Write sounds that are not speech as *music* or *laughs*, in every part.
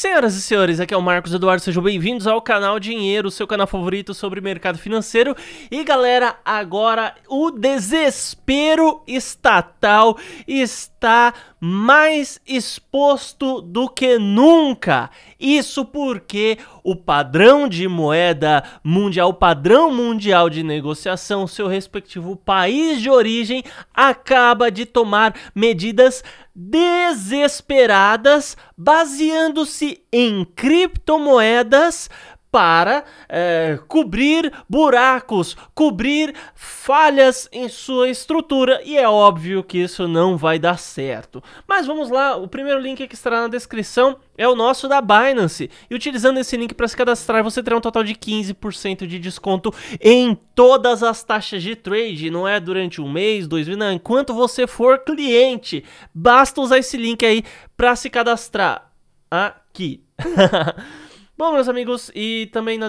Senhoras e senhores, aqui é o Marcos Eduardo, sejam bem-vindos ao canal Dinheiro, seu canal favorito sobre mercado financeiro. E galera, agora o desespero estatal está mais exposto do que nunca. Isso porque o padrão de moeda mundial, o padrão mundial de negociação, seu respectivo país de origem, acaba de tomar medidas desesperadas baseando-se em criptomoedas para é, cobrir buracos, cobrir falhas em sua estrutura e é óbvio que isso não vai dar certo. Mas vamos lá, o primeiro link que estará na descrição é o nosso da Binance e utilizando esse link para se cadastrar você terá um total de 15% de desconto em todas as taxas de trade, não é durante um mês, dois meses, não, enquanto você for cliente, basta usar esse link aí para se cadastrar. Ah, aqui. *laughs* Bom, meus amigos, e também na,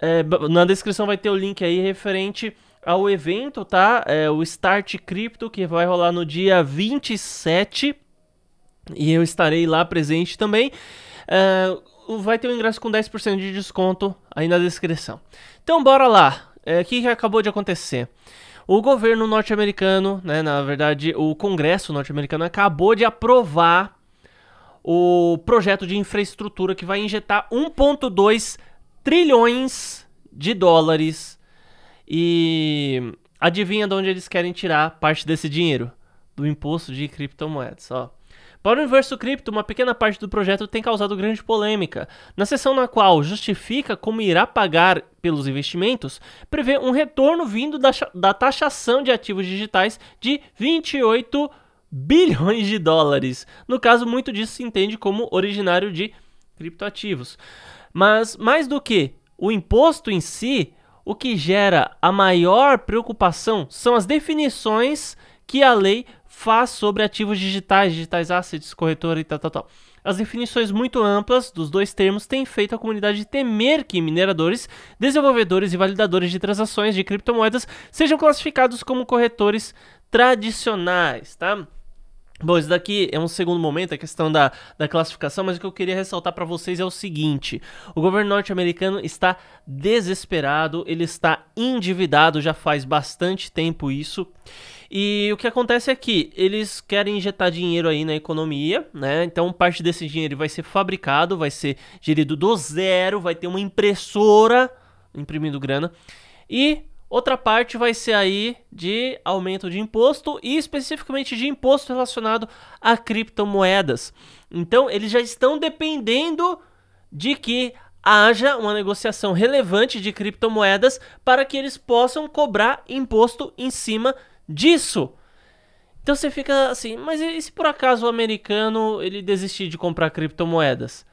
é, na descrição vai ter o link aí referente ao evento, tá? É, o Start Crypto, que vai rolar no dia 27. E eu estarei lá presente também. É, vai ter um ingresso com 10% de desconto aí na descrição. Então, bora lá. É, o que, que acabou de acontecer? O governo norte-americano, né, na verdade, o Congresso norte-americano acabou de aprovar o projeto de infraestrutura que vai injetar 1,2 trilhões de dólares. E adivinha de onde eles querem tirar parte desse dinheiro? Do imposto de criptomoedas, ó. Para o universo cripto, uma pequena parte do projeto tem causado grande polêmica. Na sessão na qual justifica como irá pagar pelos investimentos, prevê um retorno vindo da, da taxação de ativos digitais de 28 bilhões de dólares. No caso, muito disso se entende como originário de criptoativos. Mas mais do que o imposto em si, o que gera a maior preocupação são as definições que a lei faz sobre ativos digitais, digitais assets, corretora e tal, tal, tal. As definições muito amplas dos dois termos têm feito a comunidade temer que mineradores, desenvolvedores e validadores de transações de criptomoedas sejam classificados como corretores tradicionais, tá? Bom, isso daqui é um segundo momento, a é questão da, da classificação, mas o que eu queria ressaltar para vocês é o seguinte: o governo norte-americano está desesperado, ele está endividado, já faz bastante tempo isso. E o que acontece é que eles querem injetar dinheiro aí na economia, né? Então parte desse dinheiro vai ser fabricado, vai ser gerido do zero, vai ter uma impressora imprimindo grana. E Outra parte vai ser aí de aumento de imposto e especificamente de imposto relacionado a criptomoedas. Então, eles já estão dependendo de que haja uma negociação relevante de criptomoedas para que eles possam cobrar imposto em cima disso. Então você fica assim, mas e se por acaso o americano ele desistir de comprar criptomoedas?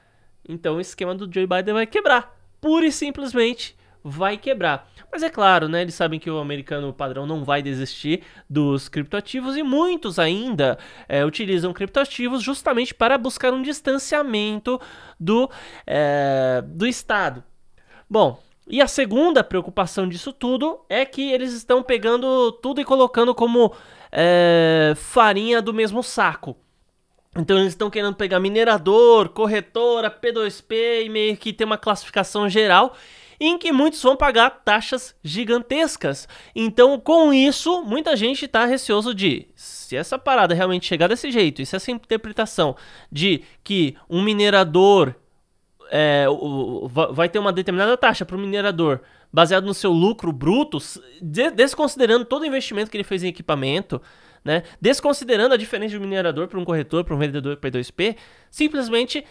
Então o esquema do Joe Biden vai quebrar, pura e simplesmente vai quebrar. Mas é claro, né, eles sabem que o americano padrão não vai desistir dos criptoativos e muitos ainda é, utilizam criptoativos justamente para buscar um distanciamento do, é, do Estado. Bom, e a segunda preocupação disso tudo é que eles estão pegando tudo e colocando como é, farinha do mesmo saco. Então eles estão querendo pegar minerador, corretora, P2P e meio que ter uma classificação geral em que muitos vão pagar taxas gigantescas. Então, com isso, muita gente está receoso de se essa parada realmente chegar desse jeito, e se essa interpretação de que um minerador é, vai ter uma determinada taxa para o minerador baseado no seu lucro bruto, desconsiderando todo o investimento que ele fez em equipamento, né? desconsiderando a diferença de um minerador para um corretor, para um vendedor P2P, simplesmente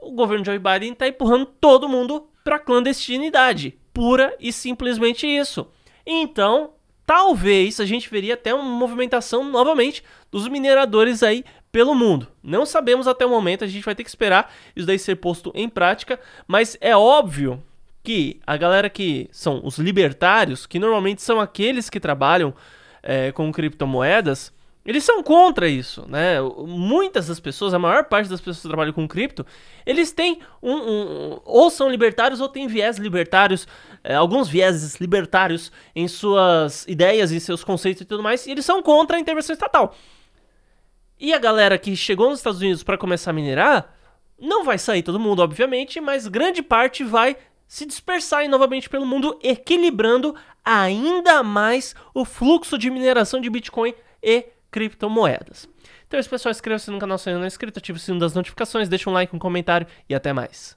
o governo Joe Biden está empurrando todo mundo para clandestinidade, pura e simplesmente isso. Então, talvez a gente veria até uma movimentação novamente dos mineradores aí pelo mundo. Não sabemos até o momento, a gente vai ter que esperar isso daí ser posto em prática, mas é óbvio que a galera que são os libertários, que normalmente são aqueles que trabalham é, com criptomoedas, eles são contra isso, né? Muitas das pessoas, a maior parte das pessoas que trabalham com cripto, eles têm um, um ou são libertários ou têm viés libertários, é, alguns vieses libertários em suas ideias e seus conceitos e tudo mais, e eles são contra a intervenção estatal. E a galera que chegou nos Estados Unidos para começar a minerar, não vai sair todo mundo, obviamente, mas grande parte vai se dispersar novamente pelo mundo, equilibrando ainda mais o fluxo de mineração de Bitcoin e criptomoedas. Então é isso, pessoal. Inscreva-se no canal se ainda não é inscrito, ative o sino das notificações, deixa um like, um comentário e até mais.